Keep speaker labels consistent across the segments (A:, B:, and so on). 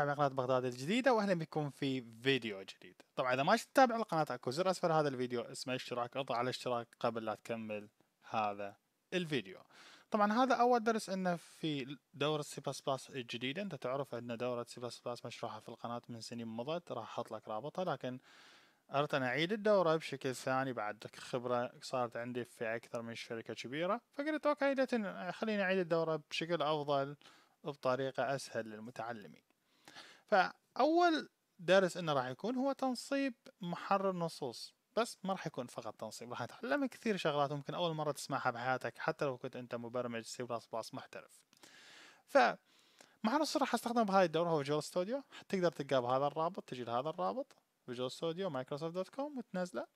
A: على قناة بغداد الجديدة واهلا بكم في فيديو جديد طبعا اذا ما تتابع القناة اكو زر اسفل هذا الفيديو اسمه اشتراك اضع على الاشتراك قبل لا تكمل هذا الفيديو طبعا هذا اول درس انه في دورة سي بلس بلس الجديدة انت تعرف ان دورة سي بلس بلس مشروحة في القناة من سنين مضت راح احط لك رابطها لكن اردت ان اعيد الدورة بشكل ثاني بعد خبرة صارت عندي في اكثر من شركة كبيرة فقلت اوكي خليني اعيد الدورة بشكل افضل وبطريقة اسهل للمتعلمين فأول درس إنه راح يكون هو تنصيب محرر نصوص بس ما راح يكون فقط تنصيب راح تتعلم كثير شغلات ممكن أول مرة تسمعها بحياتك حتى لو كنت أنت مبرمج سي بلس بلس محترف ف محرر نصوص راح استخدم بهاي الدورة هو جول ستوديو تقدر تلقى بهذا الرابط تجي لهذا الرابط جول ستوديو مايكروسوفت دوت كوم وتنزله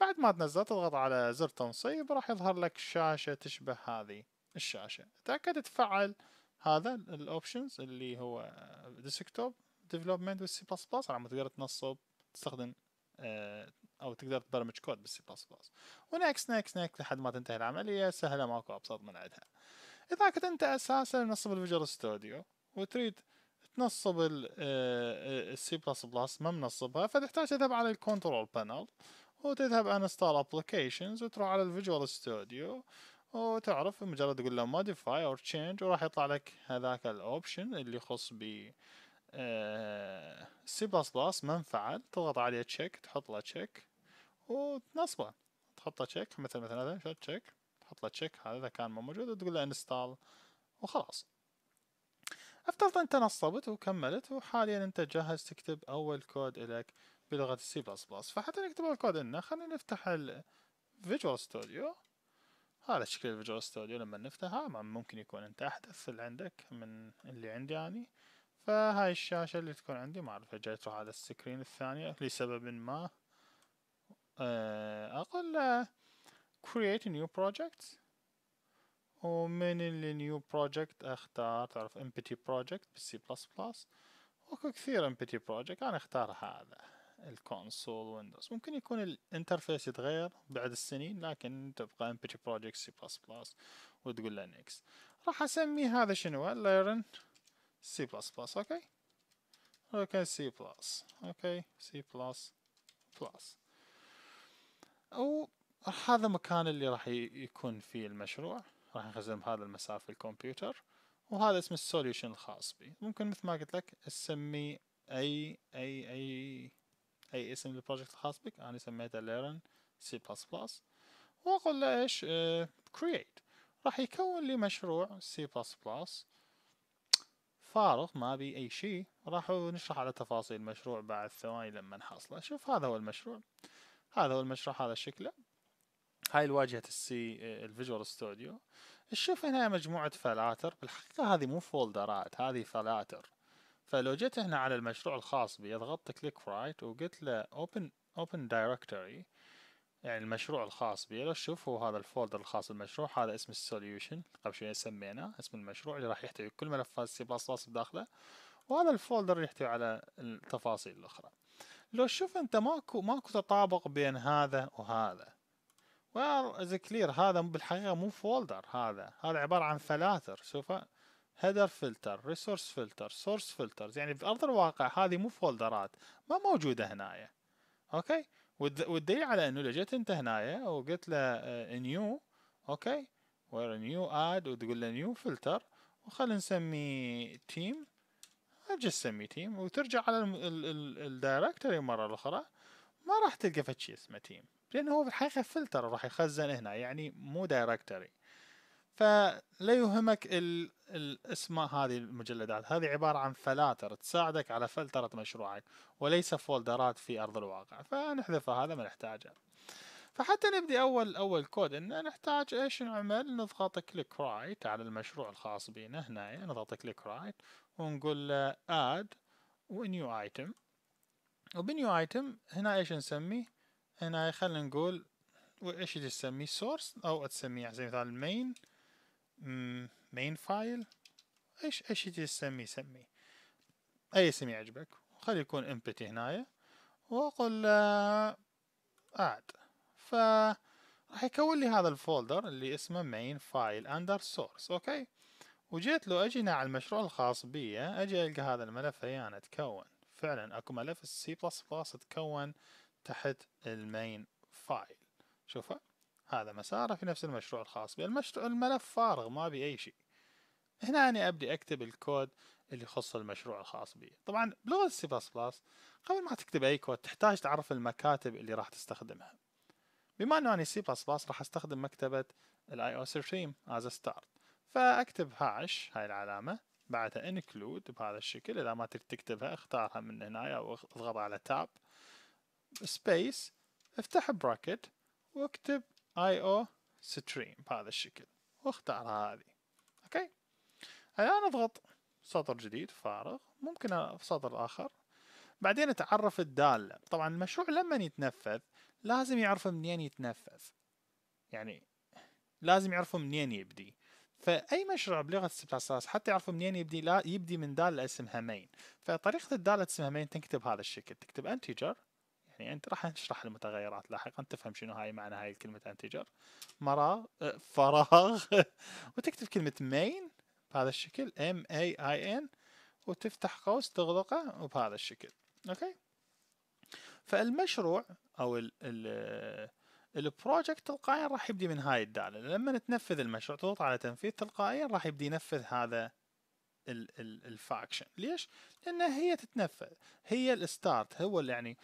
A: بعد ما تنزله تضغط على زر تنصيب راح يظهر لك شاشة تشبه هذه الشاشة تأكد تفعل هذا الاوبشنز اللي هو ديسكتوب ديفلوبمنت بالسي بلس بلس على ما تقدر تنصب تستخدم آه، او تقدر تبرمج كود بالسي بلس بلس ونكس نكس نكس لحد ما تنتهي العمليه سهله ماكو ابسط من عندها اذا كنت انت اساسا منصب الفيجوال ستوديو وتريد تنصب السي آه، بلس آه، بلس ما منصبها فتحتاج تذهب على الكنترول بانل وتذهب انستال ابلكيشنز وتروح على الفيجوال ستوديو وتعرف مجرد تقول له موديفاي اور تشينج وراح يطلع لك هذاك الاوبشن اللي يخص ب آه، سي بلس بلس منفعل تضغط عليه تشيك تحط له تشيك وتنصبه تحط له تشيك مثل مثلا هذا شو تشيك تحط له تشيك هذا اذا كان مو موجود وتقول له انستال وخلاص افترض انت نصبت وكملت وحاليا انت جاهز تكتب اول كود لك بلغه السي بلس بلس فحتى نكتب الكود لنا خلينا نفتح الفيجوال ستوديو هذا شكل الفيجوال ستوديو لما نفتحه ممكن يكون انت احدث اللي عندك من اللي عندي يعني فهاي الشاشة اللي تكون عندي ما اعرف جاي تروح على السكرين الثانية لسبب ما آه، اقول create a new project ومن new بروجكت اختار تعرف empty project بالسي بلس بلس واكو كثير empty project انا اختار هذا الكونسول ويندوز ممكن يكون الانترفيس يتغير بعد السنين لكن تبقى empty project سي بلس بلس وتقول له next راح اسمي هذا شنو learn C++, okay? Okay, C++, okay, C++. هذا مكان اللي راح يكون فيه المشروع راح نخزن بهذا المسار في الكمبيوتر وهذا اسم السوليوشن الخاص بي ممكن مثل ما قلت لك اسمي اي اي اي اي اسم للبروجكت الخاص بك انا سميته ليرن سي بلس بلس واقول له ايش آه، create راح يكون لي مشروع سي بلس بلس فارغ ما بي أي شيء راح نشرح على تفاصيل المشروع بعد ثواني لما نحصله شوف هذا هو المشروع هذا هو المشروع هذا شكله هاي الواجهة السي الفيجوال ستوديو نشوف هنا مجموعة فلاتر بالحقيقة هذه مو فولدرات هذه فلاتر فلو جيت هنا على المشروع الخاص بي اضغط كليك رايت وقلت له اوبن اوبن دايركتوري يعني المشروع الخاص بي شوف هو هذا الفولدر الخاص بالمشروع هذا اسم السوليوشن قبل شوية سميناه اسم المشروع اللي راح يحتوي كل ملفات سي بلس بلس بداخله وهذا الفولدر يحتوي على التفاصيل الأخرى لو شوف أنت ماكو ماكو تطابق بين هذا وهذا وير از كلير هذا بالحقيقة مو فولدر هذا هذا عبارة عن فلاتر شوف هيدر فلتر ريسورس فلتر سورس فلترز يعني في ارض الواقع هذه مو فولدرات ما موجوده هنايا اوكي والدليل على انه لو جيت انت هنايا وقلت له نيو آه، اوكي وير نيو اد وتقول له نيو فلتر وخلينا نسمي تيم ارجع سمي تيم وترجع على الدايركتوري مره اخرى ما راح تلقى فد اسمه تيم لانه هو في الحقيقه فلتر راح يخزن هنا يعني مو دايركتوري فلا يهمك الاسماء هذه المجلدات هذه عبارة عن فلاتر تساعدك على فلترة مشروعك وليس فولدرات في أرض الواقع فنحذف هذا ما نحتاجه فحتى نبدي أول أول كود إن نحتاج إيش نعمل نضغط كليك رايت على المشروع الخاص بنا هنا نضغط كليك رايت ونقول له ونيو ايتم وبنيو ايتم هنا ايش نسمي هنا خلينا نقول ايش تسميه سورس او تسميه على يعني سبيل المثال مين مين فايل ايش ايش يجي تسميه اي اسم يعجبك خلي يكون امبتي هنايا واقول اد آه، ف راح يكون لي هذا الفولدر اللي اسمه مين فايل اندر سورس اوكي وجيت لو اجي على المشروع الخاص بي اجي القى هذا الملف هيانا تكون فعلا اكو ملف السي بلس بلس تكون تحت المين فايل شوفه هذا مساره في نفس المشروع الخاص بي المشروع الملف فارغ ما بي أي شيء هنا أنا أبدي أكتب الكود اللي يخص المشروع الخاص بي طبعا بلغة السي بلس بلس قبل ما تكتب أي كود تحتاج تعرف المكاتب اللي راح تستخدمها بما أنه أنا سي بلس بلس راح أستخدم مكتبة الآي أو ستريم از ستارت فأكتب هاش هاي العلامة بعدها انكلود بهذا الشكل إذا ما تريد تكتبها اختارها من هنا أو اضغط على تاب سبيس افتح براكت واكتب اي او ستريم بهذا الشكل واختار هذه اوكي الان اضغط سطر جديد فارغ ممكن سطر اخر بعدين اتعرف الدالة طبعا المشروع لما يتنفذ لازم يعرف منين يتنفذ يعني لازم يعرف منين يبدي فأي مشروع بلغة بلس حتى يعرف منين يبدي لا يبدي من دالة اسمها main فطريقة الدالة اسمها main تكتب هذا الشكل تكتب انتجر يعني انت راح نشرح المتغيرات لاحقا تفهم شنو هاي معنى هاي الكلمه انتجر مراغ آه، فراغ وتكتب كلمه مين بهذا الشكل ام اي اي ان وتفتح قوس تغلقه وبهذا الشكل اوكي فالمشروع او ال البروجكت تلقائيا راح يبدي من هاي الداله لما تنفذ المشروع تضغط على تنفيذ تلقائيا راح يبدي ينفذ هذا الفاكشن ليش؟ لان هي تتنفذ هي الستارت هو اللي يعني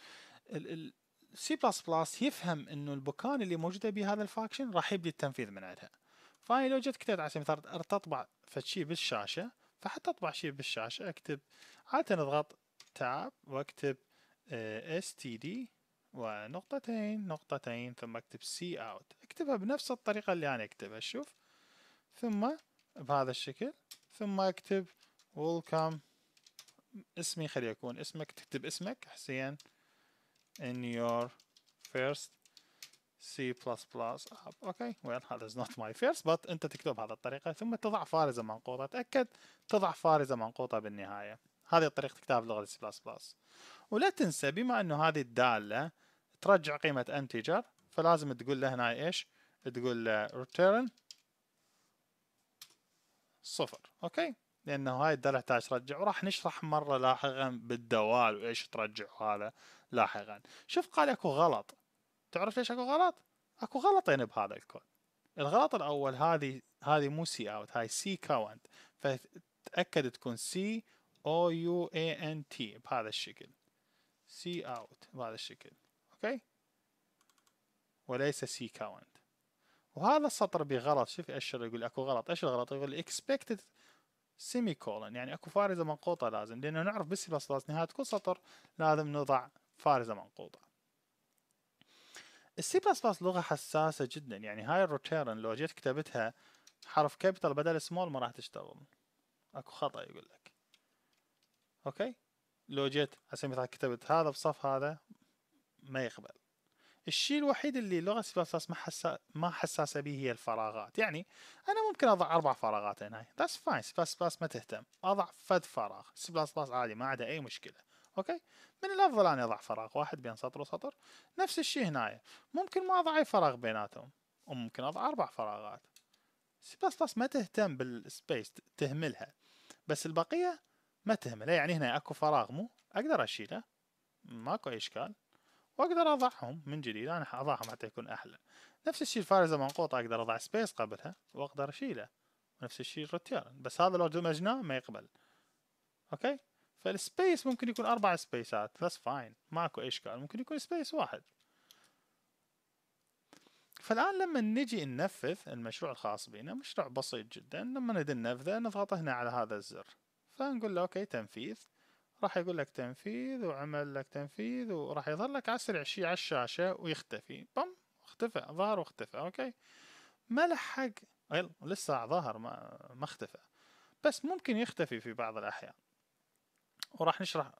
A: السي بلس بلس يفهم انه البكان اللي موجوده بهذا الفاكشن راح يبدي التنفيذ من عندها فانا لو جيت كتبت على سبيل المثال تطبع فشي بالشاشه فحتى اطبع شيء بالشاشه اكتب عاده اضغط تاب واكتب اس تي دي ونقطتين نقطتين ثم اكتب سي اوت اكتبها بنفس الطريقه اللي انا اكتبها شوف ثم بهذا الشكل ثم اكتب ويلكم اسمي خلي يكون اسمك تكتب اسمك حسين in your first C++ app. اوكي well, هذا از نوت ماي فيرست بس انت تكتب هذا الطريقه ثم تضع فارزه منقوطه تاكد تضع فارزه منقوطه بالنهايه هذه طريقه كتاب لغه C++. ولا تنسى بما انه هذه الداله ترجع قيمه انتجر فلازم تقول له هنا ايش تقول له return صفر اوكي لانه هاي الدلع تحتاج ترجع وراح نشرح مره لاحقا بالدوال وايش ترجع هذا لاحقا شوف قال اكو غلط تعرف ليش اكو غلط اكو غلطين بهذا الكود الغلط الاول هذه هذه مو سي اوت هاي سي كاونت فتاكد تكون سي او يو اي ان تي بهذا الشكل سي اوت بهذا الشكل اوكي وليس سي كاونت وهذا السطر بغلط شوف ايش يقول اكو غلط ايش الغلط يقول expected سيمي كولن يعني اكو فارزه منقوطه لازم لانه نعرف بس بس بس نهايه كل سطر لازم نضع فارزه منقوطه السي بلس بلس لغه حساسه جدا يعني هاي الروتيرن لو جيت كتبتها حرف كابيتال بدل سمول ما راح تشتغل اكو خطا يقول لك اوكي لو جيت على سبيل كتبت هذا بصف هذا ما يقبل الشيء الوحيد اللي لغه سي بلس بلس ما حسا ما حساسه به هي الفراغات يعني انا ممكن اضع اربع فراغات هنا ذاتس فاين سي بلس بلس ما تهتم اضع فد فراغ سي بلس بلس عادي ما عدا اي مشكله اوكي من الافضل اني اضع فراغ واحد بين سطر وسطر نفس الشيء هنا ممكن ما اضع اي فراغ بيناتهم وممكن اضع اربع فراغات سي بلس بلس ما تهتم بالسبيس تهملها بس البقيه ما تهملها يعني هنا اكو فراغ مو اقدر اشيله ماكو اشكال واقدر اضعهم من جديد انا اضعهم حتى يكون احلى نفس الشيء الفارزه منقوطه اقدر اضع سبيس قبلها واقدر اشيله نفس الشيء الرتيار بس هذا لو دمجناه ما يقبل اوكي فالسبيس ممكن يكون اربع سبيسات بس فاين ماكو اشكال ممكن يكون سبيس واحد فالان لما نجي ننفذ المشروع الخاص بنا مشروع بسيط جدا لما نريد ننفذه نضغط هنا على هذا الزر فنقول له اوكي تنفيذ راح يقول لك تنفيذ وعمل لك تنفيذ وراح يظل لك على شيء على الشاشة ويختفي بم اختفى ظهر واختفى اوكي ما لحق لسه ظهر ما ما اختفى بس ممكن يختفي في بعض الأحيان وراح نشرح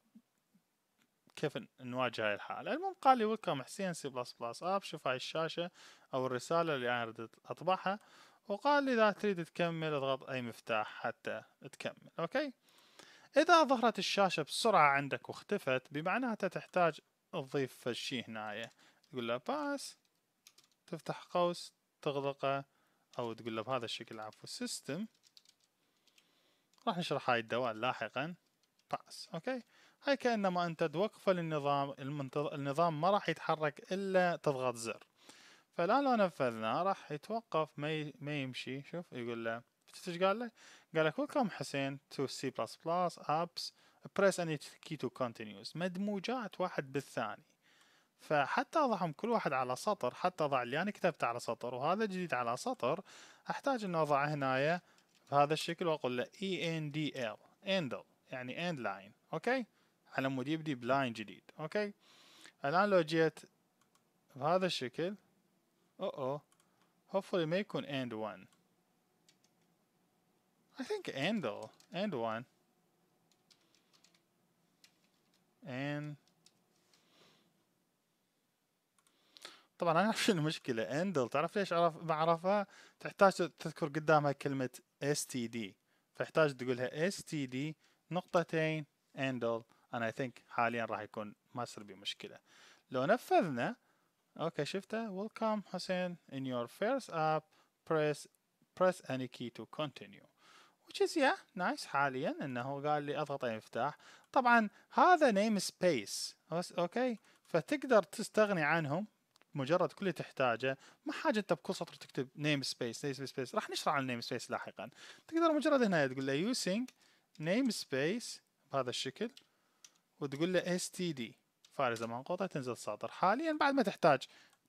A: كيف نواجه هاي الحالة المهم قال لي ويلكم حسين سي بلس بلس اب شوف هاي الشاشة أو الرسالة اللي أنا اريد أطبعها وقال لي إذا تريد تكمل اضغط أي مفتاح حتى تكمل أوكي إذا ظهرت الشاشة بسرعة عندك واختفت بمعناتها تحتاج تضيف شيء هنايا تقول له باس تفتح قوس تغلقه أو تقول له بهذا الشكل عفوا سيستم راح نشرح هاي الدوال لاحقا باس اوكي هاي كأنما أنت توقفه للنظام المنتظ... النظام ما راح يتحرك إلا تضغط زر فالآن لو نفذناه راح يتوقف ما, ي... ما يمشي شوف يقول له ايش قال لك؟ قال لك ويلكم حسين تو سي بلس بلس ابس بريس اني كي تو كونتينيوز مدموجات واحد بالثاني فحتى اضعهم كل واحد على سطر حتى اضع اللي انا كتبته على سطر وهذا جديد على سطر احتاج انه اضعه هنايا بهذا الشكل واقول له اي ان دي ال اندل يعني اند لاين اوكي على مود يبدي بلاين جديد اوكي الان لو جيت بهذا الشكل او او hopefully ما يكون end 1 I think Andal. And one. And طبعا انا اعرف شنو المشكله اندل تعرف ليش عرف ما عرفها تحتاج تذكر قدامها كلمه اس تي دي فيحتاج تقولها اس تي دي نقطتين اندل انا اي ثينك حاليا راح يكون ما يصير بي مشكله لو نفذنا اوكي شفته ويلكم حسين in your first app press press any key to continue which is yeah nice حاليا انه قال لي اضغط المفتاح طبعا هذا نيم سبيس اوكي فتقدر تستغني عنهم مجرد كل اللي تحتاجه ما حاجه انت بكل سطر تكتب نيم سبيس نيم سبيس راح نشرح عن نيم سبيس لاحقا تقدر مجرد هنا تقول له يوسينج نيم سبيس بهذا الشكل وتقول له اس تي دي فارزه منقوطه تنزل سطر حاليا بعد ما تحتاج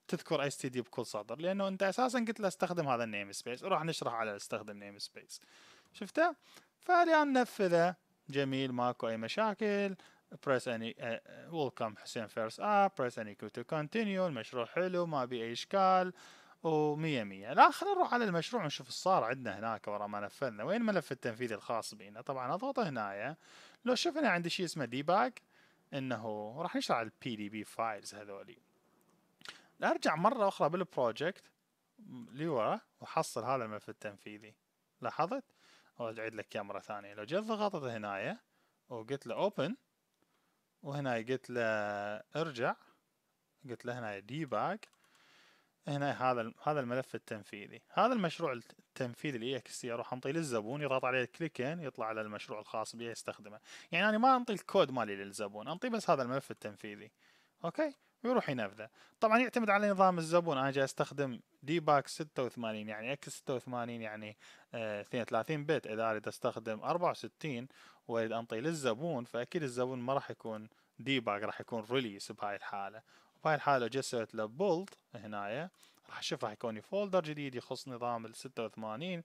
A: تذكر اس تي دي بكل سطر لانه انت اساسا قلت له استخدم هذا النيم سبيس وراح نشرح على استخدم نيم سبيس شفته فاليوم ننفذه جميل ماكو اي مشاكل بريس اني ويلكم حسين فيرست اب اني كو تو كونتينيو المشروع حلو ما بي اي اشكال و100 100 لا خلينا نروح على المشروع ونشوف ايش صار عندنا هناك ورا ما نفذنا وين ملف التنفيذ الخاص بينا طبعا هنا هنايا لو شفنا عندي شيء اسمه ديباج انه راح نشرح البي دي بي فايلز هذولي ارجع مرة اخرى بالبروجكت لورا واحصل هذا الملف التنفيذي لاحظت ارجع اعيد لك اياه مره ثانيه لو جيت ضغطت هنايا وقلت له اوبن وهنا قلت له ارجع قلت له هنا دي باك هنا هذا هذا الملف التنفيذي هذا المشروع التنفيذي الاي اكس تي اروح انطيه للزبون يضغط عليه كليكين يطلع على المشروع الخاص بي يستخدمه يعني انا ما انطي الكود مالي للزبون انطي بس هذا الملف التنفيذي اوكي ويروح ينفذه طبعا يعتمد على نظام الزبون انا جاي استخدم دي باك 86 يعني اكس 86 يعني آه 32 بت اذا اريد استخدم 64 واريد انطي للزبون فاكيد الزبون ما راح يكون دي باك راح يكون ريليس بهاي الحاله بهاي الحاله جسرت سويت له بولد هنايا راح اشوف راح يكون لي فولدر جديد يخص نظام ال 86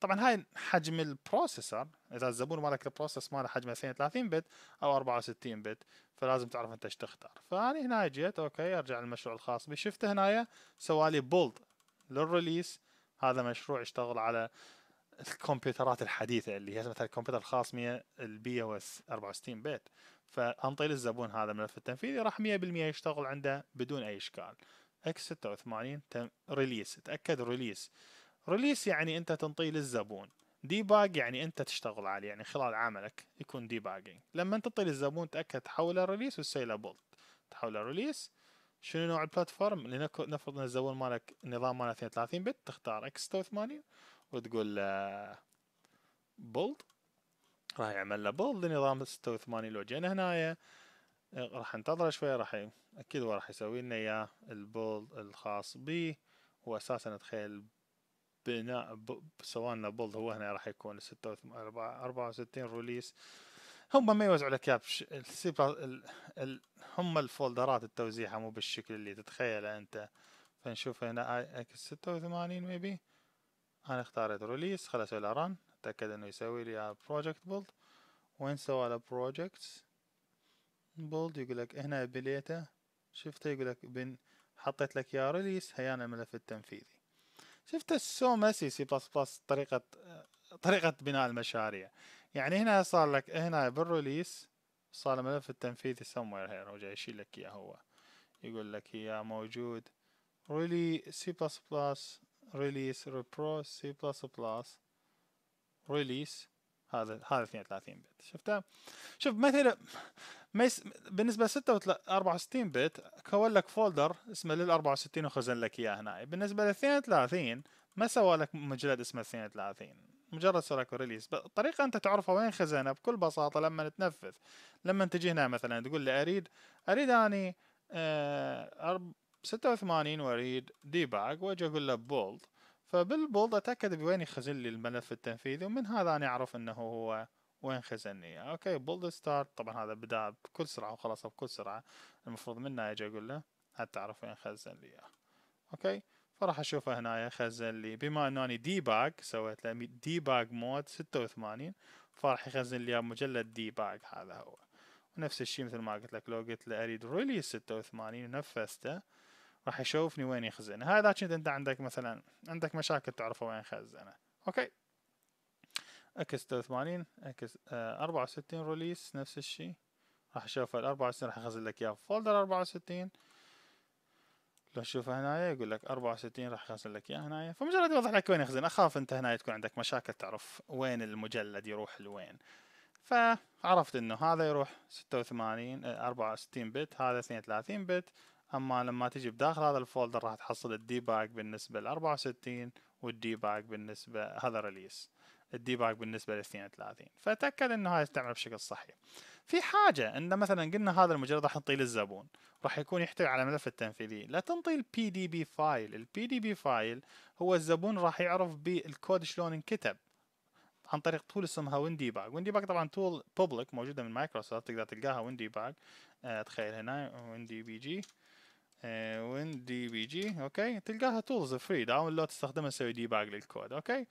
A: طبعا هاي حجم البروسيسر اذا الزبون مالك البروسيس ماله حجمه 32 بت او 64 بت فلازم تعرف انت ايش تختار فاني هنا جيت اوكي ارجع للمشروع الخاص بي شفته هنايا سوالي بولد للريليس هذا مشروع يشتغل على الكمبيوترات الحديثه اللي هي مثلا الكمبيوتر الخاص 100 البي او اس 64 بت فانطي للزبون هذا الملف التنفيذي راح 100% يشتغل عنده بدون اي اشكال اكس 86 تم ريليس تاكد ريليس ريليس يعني انت تنطيه للزبون ديباج يعني انت تشتغل عليه يعني خلال عملك يكون ديباجينج لما انت تنطي للزبون تاكد تحوله ريليس وسيلابل تحوله ريليس شنو نوع البلاتفورم لنفرض ان الزبون مالك نظام مالك 32 بت تختار اكس 86 وتقول آه، بولد راح يعمل له بولد لنظام 86 لو جينا هنايا آه، راح انتظره شوي راح اكيد هو راح يسوي لنا اياه البولد الخاص بي هو اساسا تخيل بناء سواء بولد هو هنا راح يكون 64 ريليس هم ما يوزعوا لك اياه هم الفولدرات التوزيعها مو بالشكل اللي تتخيله انت فنشوف هنا اي اكس 86 ميبي انا اختارت ريليس خلاص له ران اتاكد انه يسوي لي بروجكت بولد وين سوى له بروجكتس بولد يقول لك هنا بليته شفته يقول لك بن حطيت لك يا ريليس هيانا الملف التنفيذي شفت السو ميسي سي بلس بلس طريقة طريقة بناء المشاريع يعني هنا صار لك هنا بالريليس صار الملف التنفيذي somewhere here هو جاي يشيل لك اياه هو يقول لك اياه موجود ريلي سي بلس بلس ريليس ريبرو سي بلس بلس ريليس هذا هذا 32 بت شفته شوف مثلا ميس بالنسبه ل 64 بت كون لك فولدر اسمه لل 64 وخزن لك اياه هنا بالنسبه ل 32 ما سوى لك مجلد اسمه 32 مجرد سوى لك ريليس الطريقه انت تعرفها وين خزنها بكل بساطه لما تنفذ لما تجي هنا مثلا تقول لي اريد اريد اني آه 86 واريد ديباج واجي اقول له بولد فبالبولد أتأكد بوين يخزن لي الملف التنفيذي ومن هذا أنا أعرف أنه هو وين خزني أوكي بولد ستارت طبعا هذا بدأ بكل سرعة وخلاص بكل سرعة المفروض منه أجي أقول له حتى أعرف وين خزن لي إياه أوكي فراح أشوفه هنا خزن لي بما أنه أني باج سويت له باج مود ستة وثمانين فراح يخزن لي مجلد باج هذا هو ونفس الشيء مثل ما قلت لك لو قلت له أريد ريليز ستة وثمانين ونفذته راح يشوفني وين يخزن هذا كنت انت عندك مثلا عندك مشاكل تعرفه وين خزنه اوكي اكس 83 اكس 64 آه، ريليس نفس الشيء راح اشوف ال 64 راح اخزن لك اياه فولدر 64 لو تشوفه هنا يقول لك 64 راح اخزن لك اياه هنا فمجرد يوضح لك وين يخزن اخاف انت هنا تكون عندك مشاكل تعرف وين المجلد يروح لوين فعرفت انه هذا يروح 86 64 آه، بت هذا 32 بت اما لما تجي بداخل هذا الفولدر راح تحصل الديباج بالنسبه ل 64 والديباج بالنسبه هذا ريليس الديباج بالنسبه ل 32 فتاكد انه هاي تعمل بشكل صحيح في حاجه انه مثلا قلنا هذا المجرد راح نطيل الزبون راح يكون يحتوي على ملف التنفيذي لا تنطي البي دي بي فايل البي دي بي فايل هو الزبون راح يعرف بالكود شلون انكتب عن طريق طول اسمها ويندي باج ويندي باج طبعا تول بوبليك موجوده من مايكروسوفت تقدر تلقاها ويندي باج آه، تخيل هنا ويندي بي جي آه، وين دي بي جي اوكي تلقاها تولز فري داونلود تستخدمها تسوي ديباج للكود اوكي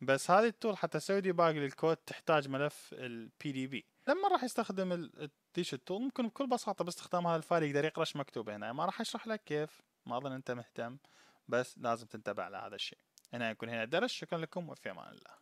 A: بس هذه التول حتى تسوي ديباج للكود تحتاج ملف البي دي بي لما راح يستخدم ديش التول ممكن بكل بساطه باستخدام هذا الفايل يقدر يقرا ايش مكتوب هنا ما راح اشرح لك كيف ما اظن انت مهتم بس لازم تنتبه على هذا الشيء هنا يكون هنا درس شكرا لكم وفي امان الله